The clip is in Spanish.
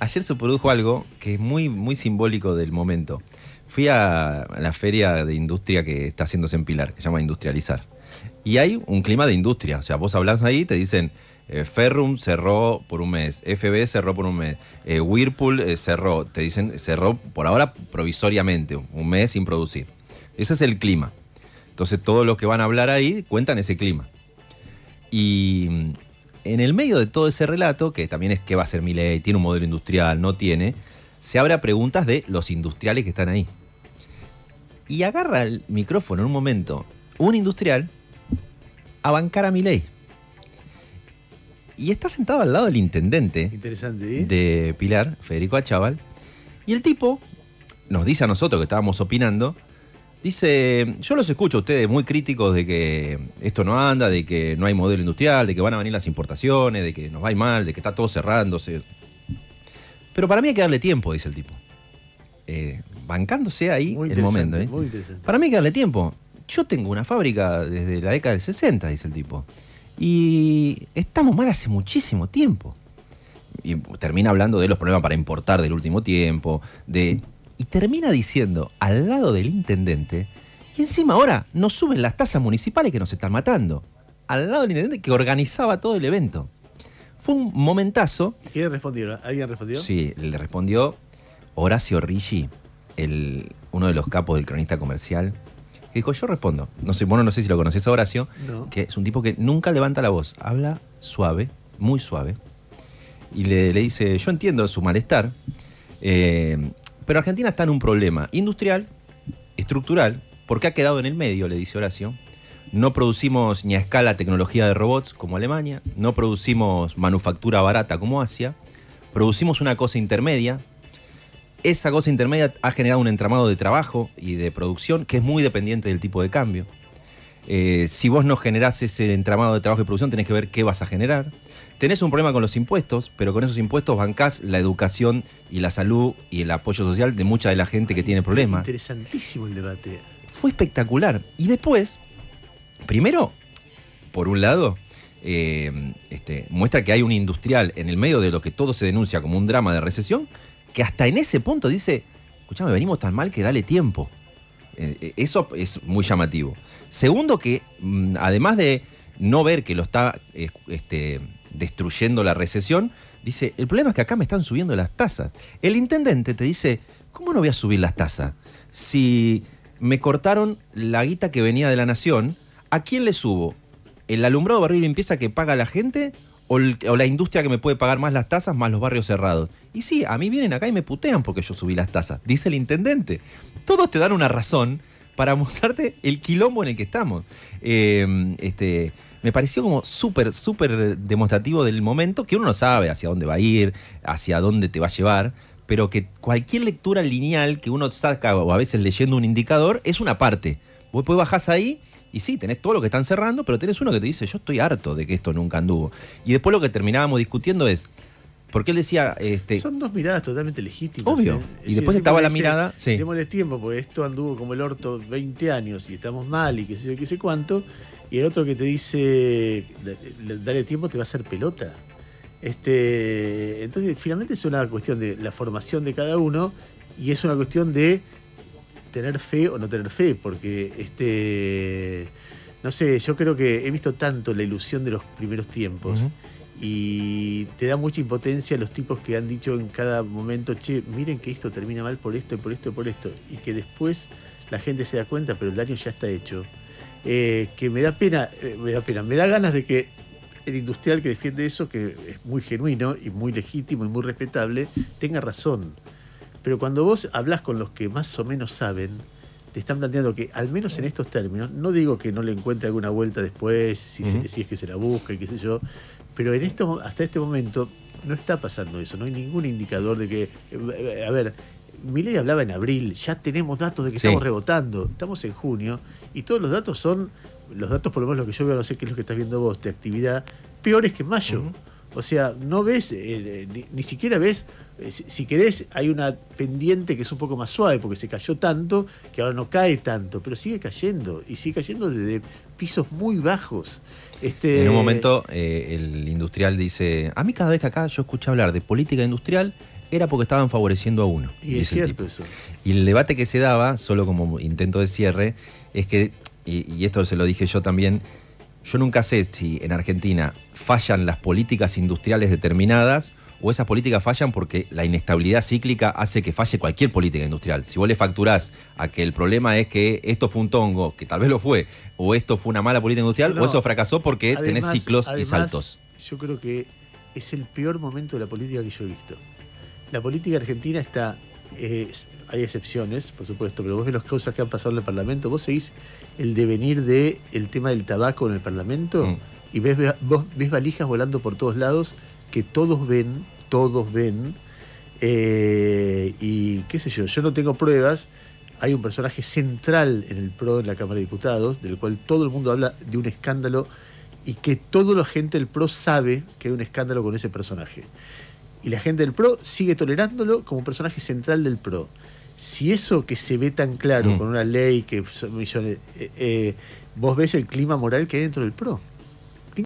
Ayer se produjo algo que es muy, muy simbólico del momento. Fui a la feria de industria que está haciéndose en Pilar, que se llama Industrializar. Y hay un clima de industria. O sea, vos hablás ahí te dicen, eh, Ferrum cerró por un mes, FB cerró por un mes, eh, Whirlpool eh, cerró, te dicen, cerró por ahora provisoriamente, un mes sin producir. Ese es el clima. Entonces todos los que van a hablar ahí cuentan ese clima. Y en el medio de todo ese relato, que también es que va a ser mi ley, tiene un modelo industrial, no tiene, se abre a preguntas de los industriales que están ahí. Y agarra el micrófono en un momento un industrial a bancar a mi Y está sentado al lado del intendente ¿eh? de Pilar, Federico Achaval, Y el tipo nos dice a nosotros que estábamos opinando Dice, yo los escucho a ustedes muy críticos de que esto no anda, de que no hay modelo industrial, de que van a venir las importaciones, de que nos va mal, de que está todo cerrándose. Pero para mí hay que darle tiempo, dice el tipo. Eh, bancándose ahí el momento. ¿eh? para mí hay que darle tiempo. Yo tengo una fábrica desde la década del 60, dice el tipo. Y estamos mal hace muchísimo tiempo. Y termina hablando de los problemas para importar del último tiempo, de y termina diciendo al lado del intendente, y encima ahora nos suben las tasas municipales que nos están matando, al lado del intendente que organizaba todo el evento. Fue un momentazo. ¿Quién respondió? ¿Alguien respondió? Sí, le respondió Horacio Rigi, el, uno de los capos del cronista comercial, que dijo, yo respondo. No sé, bueno, no sé si lo conoces a Horacio, que es un tipo que nunca levanta la voz, habla suave, muy suave, y le, le dice, yo entiendo su malestar, eh, pero Argentina está en un problema industrial, estructural, porque ha quedado en el medio, le dice Horacio. No producimos ni a escala tecnología de robots como Alemania, no producimos manufactura barata como Asia, producimos una cosa intermedia. Esa cosa intermedia ha generado un entramado de trabajo y de producción que es muy dependiente del tipo de cambio. Eh, si vos no generás ese entramado de trabajo y producción, tenés que ver qué vas a generar. Tenés un problema con los impuestos, pero con esos impuestos bancás la educación y la salud y el apoyo social de mucha de la gente que tiene problemas. Interesantísimo el debate. Fue espectacular. Y después, primero, por un lado, eh, este, muestra que hay un industrial en el medio de lo que todo se denuncia como un drama de recesión, que hasta en ese punto dice, escuchame, venimos tan mal que dale tiempo. Eh, eso es muy llamativo. Segundo, que mm, además de no ver que lo está eh, este, destruyendo la recesión, dice, el problema es que acá me están subiendo las tasas. El intendente te dice, ¿cómo no voy a subir las tasas? Si me cortaron la guita que venía de la nación, ¿a quién le subo? ¿El alumbrado barril limpieza que paga la gente o, la industria que me puede pagar más las tasas más los barrios cerrados. Y sí, a mí vienen acá y me putean porque yo subí las tasas, dice el intendente. Todos te dan una razón para mostrarte el quilombo en el que estamos. Em, este, me pareció como súper, súper demostrativo del momento que uno no sabe hacia dónde va a ir, hacia dónde te va a llevar, pero que cualquier lectura lineal que uno saca o a veces leyendo un indicador es una parte. Vos bajás ahí y sí, tenés todo lo que están cerrando, pero tenés uno que te dice, yo estoy harto de que esto nunca anduvo. Y después lo que terminábamos discutiendo es, porque él decía... Este, Son dos miradas totalmente legítimas. Obvio. ¿eh? y después estaba la mirada... Sí. Démosle tiempo, porque esto anduvo como el orto 20 años y estamos mal y qué sé yo, qué sé cuánto. Y el otro que te dice, dale tiempo, te va a hacer pelota. Este, entonces, finalmente es una cuestión de la formación de cada uno y es una cuestión de tener fe o no tener fe, porque este, no sé, yo creo que he visto tanto la ilusión de los primeros tiempos. Y te da mucha impotencia los tipos que han dicho en cada momento, che, miren que esto termina mal por esto, por esto, y por esto. Y que después la gente se da cuenta, pero el daño ya está hecho. Eh, que me da pena, eh, me da pena, me da ganas de que el industrial que defiende eso, que es muy genuino y muy legítimo y muy respetable, tenga razón. Pero cuando vos hablas con los que más o menos saben, te están planteando que, al menos en estos términos, no digo que no le encuentre alguna vuelta después, si, es que se la busca y qué sé yo, pero en esto, hasta este momento no está pasando eso, no hay ningún indicador de que, eh, a ver, Miley hablaba en abril, ya tenemos datos de que estamos rebotando, estamos en junio y todos los datos son, los datos por lo menos lo que yo veo, no sé qué es lo que estás viendo vos, de actividad, peores que mayo. O sea, no ves, eh, eh, ni, siquiera ves, eh, si, querés, hay una pendiente que es un poco más suave porque se cayó tanto que ahora no cae tanto, pero sigue cayendo y sigue cayendo desde pisos muy bajos. Este, en un momento el industrial dice, a mí cada vez que acá yo escuché hablar de política industrial, era porque estaban favoreciendo a uno. Y es cierto eso. Y el debate que se daba, solo como intento de cierre, es que, y, y esto se lo dije yo también, yo nunca sé si en Argentina fallan las políticas industriales determinadas o esas políticas fallan porque la inestabilidad cíclica hace que falle cualquier política industrial. Si vos le facturás a que el problema es que esto fue un tongo, que tal vez lo fue, o esto fue una mala política industrial, o eso fracasó porque tenés ciclos y saltos. Yo creo que es el peor momento de la política que yo he visto. La política argentina está hay excepciones, por supuesto, pero vos ves las causas que han pasado en el Parlamento, vos seguís el devenir del el tema del tabaco en el Parlamento mm. y ves, vos ves valijas volando por todos lados que todos ven, todos ven, eh, y qué sé yo, yo no tengo pruebas, hay un personaje central en el PRO, en la Cámara de Diputados, del cual todo el mundo habla de un escándalo y que toda la gente del PRO sabe que hay un escándalo con ese personaje. Y la gente del PRO sigue tolerándolo como personaje central del PRO. Si eso que se ve tan claro mm. con una ley que eh, eh, vos ves el clima moral que hay dentro del PRO.